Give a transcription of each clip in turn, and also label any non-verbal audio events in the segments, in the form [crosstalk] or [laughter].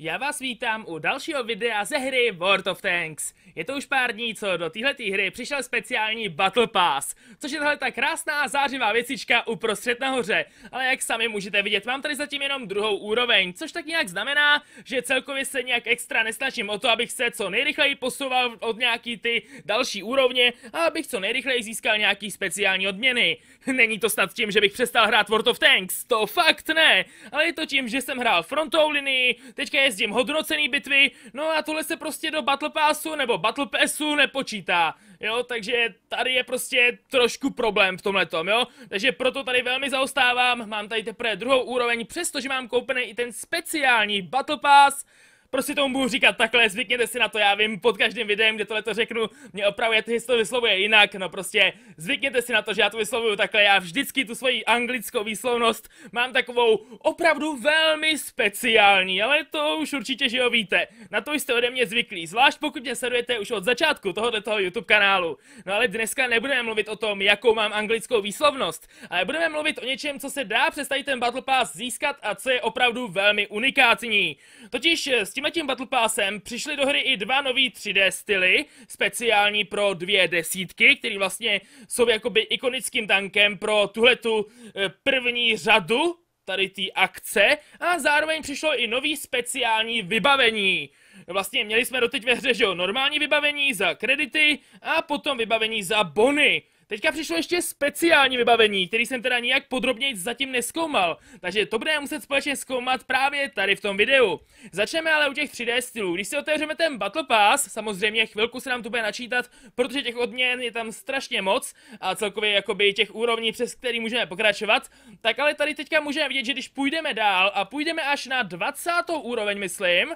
Já vás vítám u dalšího videa ze hry World of Tanks. Je to už pár dní, co do této hry přišel speciální Battle Pass, což je tahle ta krásná zářivá věcička uprostřed nahoře. Ale jak sami můžete vidět, mám tady zatím jenom druhou úroveň, což tak nějak znamená, že celkově se nějak extra nesnažím o to, abych se co nejrychleji posouval od nějaký ty další úrovně a abych co nejrychleji získal nějaký speciální odměny. [laughs] Není to snad tím, že bych přestal hrát World of Tanks, to fakt ne, ale je to tím, že jsem hrál frontou linii, teďka je jezdím hodnocený bitvy, no a tohle se prostě do Battle Passu nebo Battle Passu nepočítá. Jo, takže tady je prostě trošku problém v tomhle tom, jo. Takže proto tady velmi zaostávám, mám tady teprve druhou úroveň, přestože mám koupený i ten speciální Battle Pass, Prostě tomu budu říkat takhle, zvykněte si na to, já vím, pod každým videem, kde tohle to řeknu, mě opravuje, ty to vyslovuje jinak, no prostě zvykněte si na to, že já to vyslovuju takhle, já vždycky tu svoji anglickou výslovnost mám takovou opravdu velmi speciální, ale to už určitě, že jo víte, na to jste ode mě zvyklí, zvlášť pokud mě sledujete už od začátku tohoto toho YouTube kanálu. No ale dneska nebudeme mluvit o tom, jakou mám anglickou výslovnost, ale budeme mluvit o něčem, co se dá přes tady ten Battle Pass získat a co je opravdu velmi unikátní. Totiž s tím Battle Passem přišly do hry i dva nový 3D styly, speciální pro dvě desítky, které vlastně jsou jakoby ikonickým tankem pro tuhletu eh, první řadu tady té akce a zároveň přišlo i nový speciální vybavení. Vlastně měli jsme doteď ve hře, že jo, normální vybavení za kredity a potom vybavení za bony. Teďka přišlo ještě speciální vybavení, který jsem teda nijak podrobněji zatím neskoumal, takže to budeme muset společně zkoumat právě tady v tom videu. Začneme ale u těch 3D stylů. Když si otevřeme ten Battle Pass, samozřejmě chvilku se nám to bude načítat, protože těch odměn je tam strašně moc a celkově jakoby těch úrovní, přes který můžeme pokračovat, tak ale tady teďka můžeme vidět, že když půjdeme dál a půjdeme až na 20. úroveň, myslím,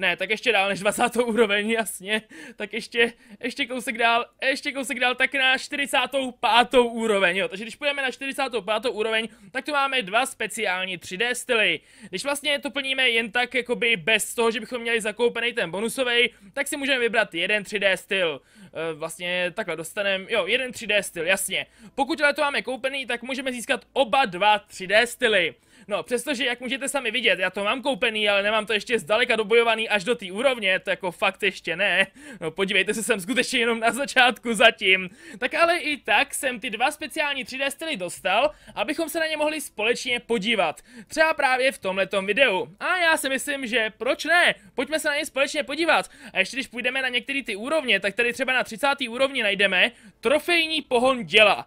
ne, tak ještě dál než 20. úroveň, jasně, tak ještě, ještě kousek dál, ještě kousek dál, tak na 45. úroveň, jo, takže když půjdeme na 45. úroveň, tak tu máme dva speciální 3D styly. Když vlastně to plníme jen tak, jakoby bez toho, že bychom měli zakoupený ten bonusový, tak si můžeme vybrat jeden 3D styl. E, vlastně takhle dostaneme, jo, jeden 3D styl, jasně. Pokud ale to máme koupený, tak můžeme získat oba dva 3D styly. No, přestože, jak můžete sami vidět, já to mám koupený, ale nemám to ještě zdaleka dobojovaný až do té úrovně, to jako fakt ještě ne. No, podívejte se, jsem skutečně jenom na začátku zatím. Tak ale i tak jsem ty dva speciální 3D styly dostal, abychom se na ně mohli společně podívat. Třeba právě v tomhletom videu. A já si myslím, že proč ne? Pojďme se na ně společně podívat. A ještě když půjdeme na některé ty úrovně, tak tady třeba na 30. úrovni najdeme trofejní pohon děla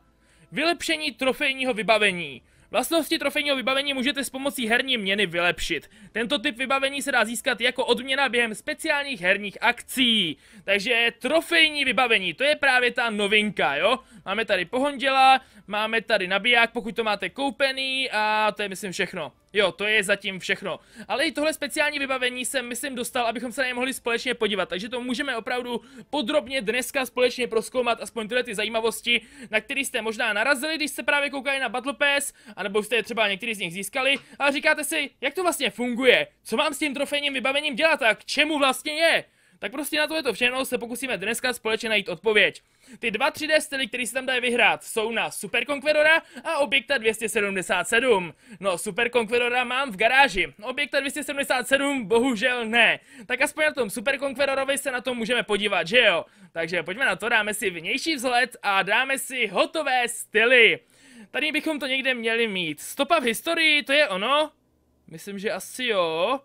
vylepšení trofejního vybavení. Vlastnosti trofejního vybavení můžete s pomocí herní měny vylepšit. Tento typ vybavení se dá získat jako odměna během speciálních herních akcí. Takže trofejní vybavení, to je právě ta novinka, jo? Máme tady pohonděla, máme tady nabiják, pokud to máte koupený a to je myslím všechno. Jo, to je zatím všechno. Ale i tohle speciální vybavení jsem, myslím, dostal, abychom se na ně mohli společně podívat. Takže to můžeme opravdu podrobně dneska společně proskoumat aspoň tyhle ty zajímavosti, na které jste možná narazili, když jste právě koukali na Battle Pass, anebo jste je třeba některý z nich získali. A říkáte si, jak to vlastně funguje? Co mám s tím trofejním vybavením dělat a k čemu vlastně je? Tak prostě na tohle to všechno se pokusíme dneska společně najít odpověď. Ty dva 3D styly, které se tam dají vyhrát, jsou na Super Conquerora a Objekta 277. No, Super Conquerora mám v garáži. Objekta 277 bohužel ne. Tak aspoň na tom Super Conquerorovi se na to můžeme podívat, že jo? Takže pojďme na to, dáme si vnější vzhled a dáme si hotové styly. Tady bychom to někde měli mít. Stopa v historii, to je ono? Myslím, že asi jo.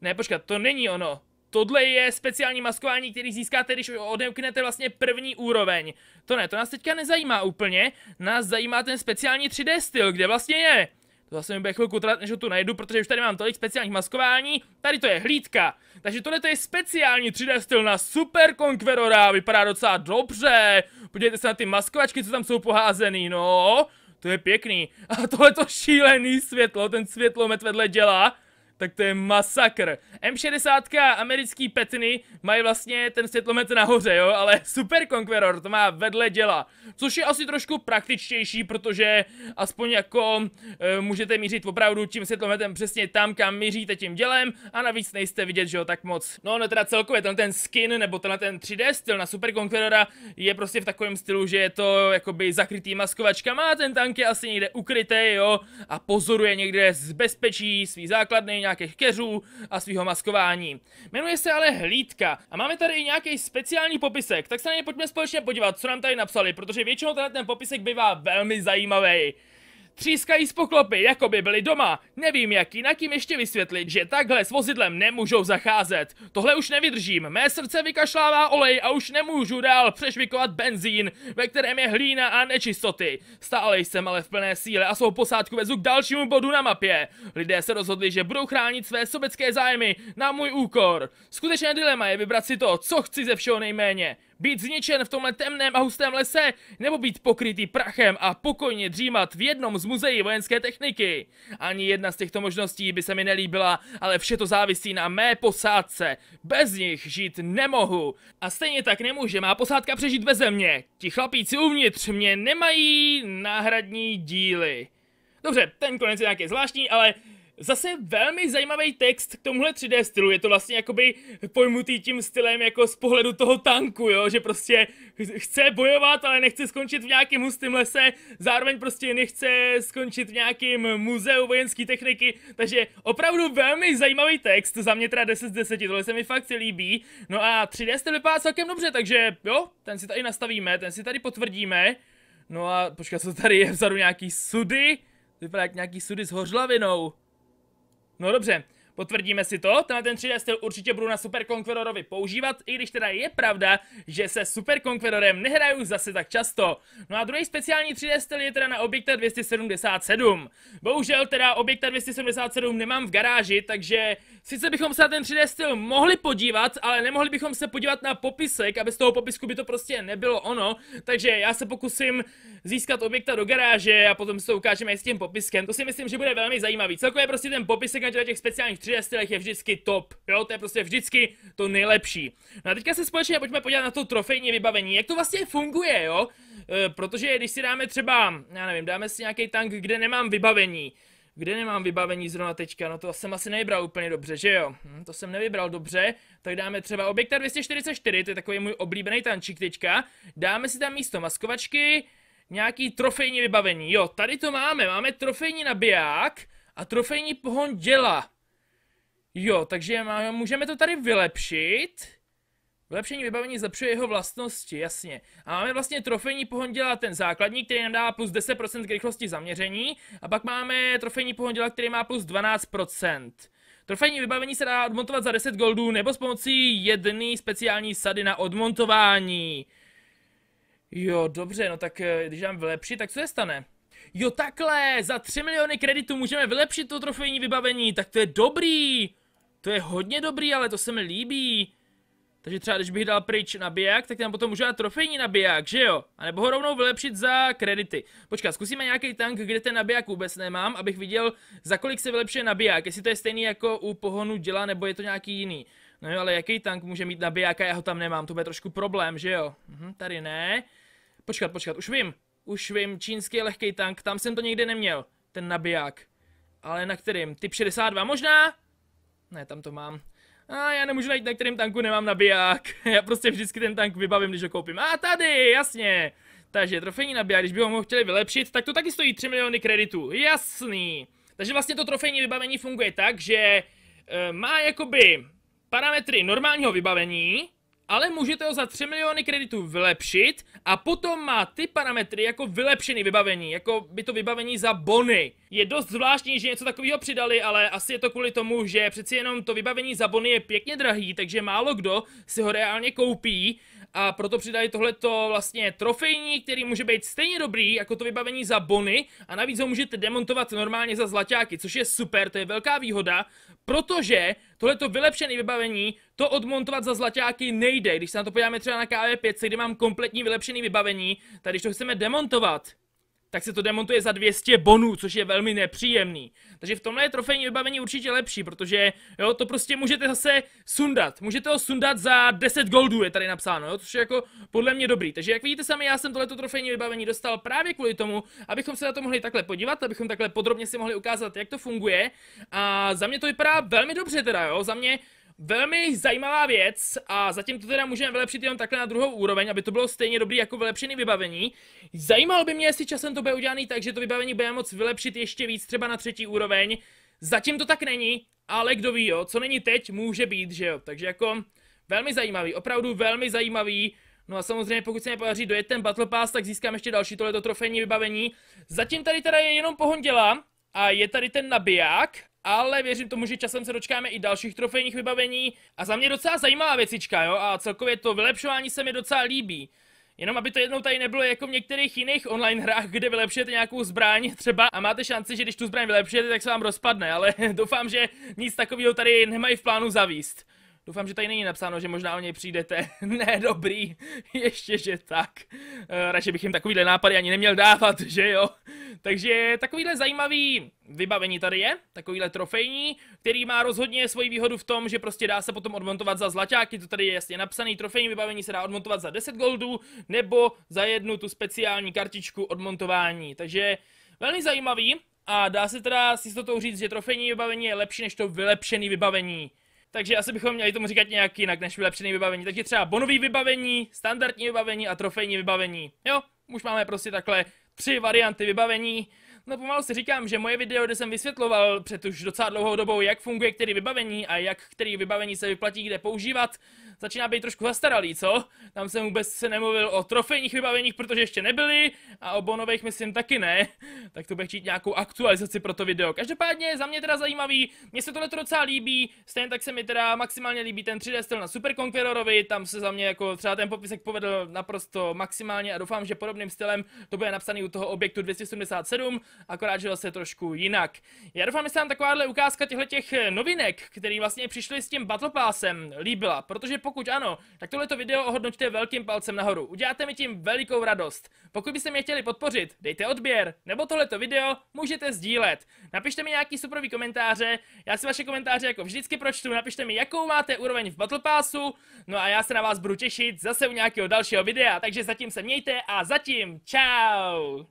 Ne, počkat, to není ono. Tohle je speciální maskování, který získáte, když odemknete vlastně první úroveň. To ne, to nás teďka nezajímá úplně. Nás zajímá ten speciální 3D styl, kde vlastně je. To zase mi bude chvilku trat, než ho tu najdu, protože už tady mám tolik speciálních maskování. Tady to je hlídka. Takže tohle to je speciální 3D styl na Super Conquerora. Vypadá docela dobře. Podívejte se na ty maskovačky, co tam jsou poházený, no. To je pěkný. A tohle to šílený světlo, ten světlomet vedle dělá tak to je masakr. M60 americký petny mají vlastně ten světlomet nahoře, jo, ale [laughs] Super Conqueror to má vedle děla. Což je asi trošku praktičtější, protože aspoň jako e, můžete mířit opravdu tím světlometem přesně tam, kam míříte tím dělem a navíc nejste vidět, že jo, tak moc. No, no teda celkově ten ten skin nebo tenhle ten 3D styl na Super Conquerora je prostě v takovém stylu, že je to jakoby zakrytý maskovačka, Má ten tank je asi někde ukrytý, jo, a pozoruje někde z bezpečí svý základny, nějakých keřů a svého maskování. Jmenuje se ale Hlídka a máme tady i nějaký speciální popisek, tak se na ně pojďme společně podívat, co nám tady napsali, protože většinou tenhle ten popisek bývá velmi zajímavý. Třískají z poklopy, jako by byli doma. Nevím, jak jinak jim ještě vysvětlit, že takhle s vozidlem nemůžou zacházet. Tohle už nevydržím, mé srdce vykašlává olej a už nemůžu dál přešvikovat benzín, ve kterém je hlína a nečistoty. Stále jsem ale v plné síle a svou posádku vezu k dalšímu bodu na mapě. Lidé se rozhodli, že budou chránit své sobecké zájmy na můj úkor. Skutečné dilema je vybrat si to, co chci ze všeho nejméně být zničen v tomhle temném a hustém lese, nebo být pokrytý prachem a pokojně dřímat v jednom z muzeí vojenské techniky. Ani jedna z těchto možností by se mi nelíbila, ale vše to závisí na mé posádce. Bez nich žít nemohu. A stejně tak nemůže má posádka přežít bez mě. Ti chlapíci uvnitř mě nemají náhradní díly. Dobře, ten konec je nějaký zvláštní, ale Zase velmi zajímavý text k tomuhle 3D stylu, je to vlastně jakoby pojmutý tím stylem jako z pohledu toho tanku, jo, že prostě chce bojovat, ale nechce skončit v nějakém hustém lese, zároveň prostě nechce skončit v nějakém muzeu vojenské techniky, takže opravdu velmi zajímavý text, za mě teda 10 z 10, tohle se mi fakt líbí, no a 3D styl vypadá celkem dobře, takže jo, ten si tady nastavíme, ten si tady potvrdíme, no a počkat, co tady je vzadu nějaký sudy, vypadá jak nějaký sudy s hořlavinou. No dobře, potvrdíme si to, tenhle ten 3D styl určitě budu na Super Conquerorovi používat, i když teda je pravda, že se Super Conquerorem nehraju zase tak často. No a druhý speciální 3D styl je teda na Objekta 277. Bohužel teda Objekta 277 nemám v garáži, takže Sice bychom se na ten 3D styl mohli podívat, ale nemohli bychom se podívat na popisek a bez toho popisku by to prostě nebylo ono. Takže já se pokusím získat objekta do garáže a potom se to ukážeme i s tím popiskem. To si myslím, že bude velmi zajímavý. Celkově prostě ten popisek na těch speciálních 3D stylech je vždycky top. Jo, to je prostě vždycky to nejlepší. No a teďka se společně pojďme podívat na to trofejní vybavení. Jak to vlastně funguje, jo? E, protože když si dáme třeba, já nevím, dáme si nějaký tank, kde nemám vybavení, kde nemám vybavení zrovna teďka, no to jsem asi nevybral úplně dobře, že jo? Hm, to jsem nevybral dobře, tak dáme třeba objekta 244, to je takový můj oblíbený tančík teďka. Dáme si tam místo maskovačky, nějaký trofejní vybavení, jo, tady to máme, máme trofejní nabiják a trofejní pohon děla. Jo, takže máme, můžeme to tady vylepšit. Vylepšení vybavení zlepšuje jeho vlastnosti, jasně. A máme vlastně trofejní pohon dělá ten základní, který nám dá plus 10% k rychlosti zaměření. A pak máme trofejní pohon dělá, který má plus 12%. Trofejní vybavení se dá odmontovat za 10 goldů nebo s pomocí jedné speciální sady na odmontování. Jo, dobře, no tak eh, když nám vylepší, tak co se stane? Jo, takhle, za 3 miliony kreditů můžeme vylepšit to trofejní vybavení, tak to je dobrý. To je hodně dobrý, ale to se mi líbí. Takže třeba když bych dal pryč nabiják, tak tam potom můžu dát trofejní nabiják, že jo? A nebo ho rovnou vylepšit za kredity. Počkat, zkusíme nějaký tank, kde ten nabiják vůbec nemám, abych viděl, za kolik se vylepšuje nabiják. Jestli to je stejný jako u pohonu děla, nebo je to nějaký jiný. No jo, ale jaký tank může mít a já ho tam nemám, to bude trošku problém, že jo? Mhm, tady ne. Počkat, počkat, už vím. Už vím, čínský lehký tank, tam jsem to někde neměl, ten nabiják. Ale na kterým? Typ 62 možná? Ne, tam to mám. A já nemůžu najít, na kterém tanku nemám nabiják. [laughs] já prostě vždycky ten tank vybavím, když ho koupím. A tady, jasně. Takže trofejní nabiják, když bychom ho chtěli vylepšit, tak to taky stojí 3 miliony kreditů. Jasný. Takže vlastně to trofejní vybavení funguje tak, že e, má jakoby parametry normálního vybavení, ale můžete ho za 3 miliony kreditů vylepšit a potom má ty parametry jako vylepšený vybavení, jako by to vybavení za bony. Je dost zvláštní, že něco takového přidali, ale asi je to kvůli tomu, že přeci jenom to vybavení za bony je pěkně drahý, takže málo kdo si ho reálně koupí a proto přidali tohleto vlastně trofejní, který může být stejně dobrý jako to vybavení za bony a navíc ho můžete demontovat normálně za zlaťáky, což je super, to je velká výhoda, protože tohleto vylepšené vybavení, to odmontovat za zlaťáky nejde. Když se na to podíváme třeba na KV5, kde mám kompletní vylepšené vybavení, tady když to chceme demontovat, tak se to demontuje za 200 bonů, což je velmi nepříjemný. Takže v tomhle je trofejní vybavení určitě lepší, protože jo, to prostě můžete zase sundat. Můžete ho sundat za 10 goldů, je tady napsáno, jo, což je jako podle mě dobrý. Takže jak vidíte sami, já jsem tohleto trofejní vybavení dostal právě kvůli tomu, abychom se na to mohli takhle podívat, abychom takhle podrobně si mohli ukázat, jak to funguje. A za mě to vypadá velmi dobře teda, jo, za mě Velmi zajímavá věc a zatím to teda můžeme vylepšit jenom takhle na druhou úroveň, aby to bylo stejně dobrý jako vylepšený vybavení. Zajímalo by mě, jestli časem to bude udělaný tak, že to vybavení bude moc vylepšit ještě víc třeba na třetí úroveň. Zatím to tak není, ale kdo ví, jo, co není teď, může být, že jo. Takže jako velmi zajímavý, opravdu velmi zajímavý. No a samozřejmě pokud se mi podaří dojet ten Battle Pass, tak získám ještě další tohleto trofejní vybavení. Zatím tady teda je jenom pohon dělám a je tady ten nabiják, ale věřím tomu, že časem se dočkáme i dalších trofejních vybavení a za mě docela zajímavá věcička, jo, a celkově to vylepšování se mi docela líbí. Jenom aby to jednou tady nebylo jako v některých jiných online hrách, kde vylepšujete nějakou zbraň třeba a máte šanci, že když tu zbraň vylepšujete, tak se vám rozpadne, ale [laughs] doufám, že nic takového tady nemají v plánu zavíst. Doufám, že tady není napsáno, že možná o něj přijdete. [laughs] ne, dobrý, [laughs] ještě že tak. E, radši bych jim takovýhle nápady ani neměl dávat, že jo? Takže takovýhle zajímavý vybavení tady je, takovýhle trofejní, který má rozhodně svoji výhodu v tom, že prostě dá se potom odmontovat za zlaťáky, to tady je jasně napsaný, trofejní vybavení se dá odmontovat za 10 goldů, nebo za jednu tu speciální kartičku odmontování, takže velmi zajímavý a dá se teda s jistotou říct, že trofejní vybavení je lepší než to vylepšené vybavení. Takže asi bychom měli tomu říkat nějak jinak než vylepšené vybavení. Takže třeba bonový vybavení, standardní vybavení a trofejní vybavení. Jo, už máme prostě takhle tři varianty vybavení, No pomalu si říkám, že moje video, kde jsem vysvětloval před už docela dlouhou dobou, jak funguje který vybavení a jak který vybavení se vyplatí kde používat, začíná být trošku zastaralý, co? Tam jsem vůbec se nemluvil o trofejních vybaveních, protože ještě nebyly a o bonových myslím taky ne. Tak to bude chtít nějakou aktualizaci pro to video. Každopádně za mě teda zajímavý, mně se tohle docela líbí, stejně tak se mi teda maximálně líbí ten 3D styl na Super Conquerorovi, tam se za mě jako třeba ten popisek povedl naprosto maximálně a doufám, že podobným stylem to bude napsaný u toho objektu 277, akorát, že zase trošku jinak. Já doufám, že se vám takováhle ukázka těch eh, novinek, které vlastně přišly s tím Battle Passem, líbila, protože pokud ano, tak tohleto video ohodnoťte velkým palcem nahoru. Uděláte mi tím velikou radost. Pokud byste mě chtěli podpořit, dejte odběr, nebo tohleto video můžete sdílet. Napište mi nějaký superový komentáře, já si vaše komentáře jako vždycky pročtu, napište mi, jakou máte úroveň v Battle Passu, no a já se na vás budu těšit zase u nějakého dalšího videa, takže zatím se mějte a zatím čau!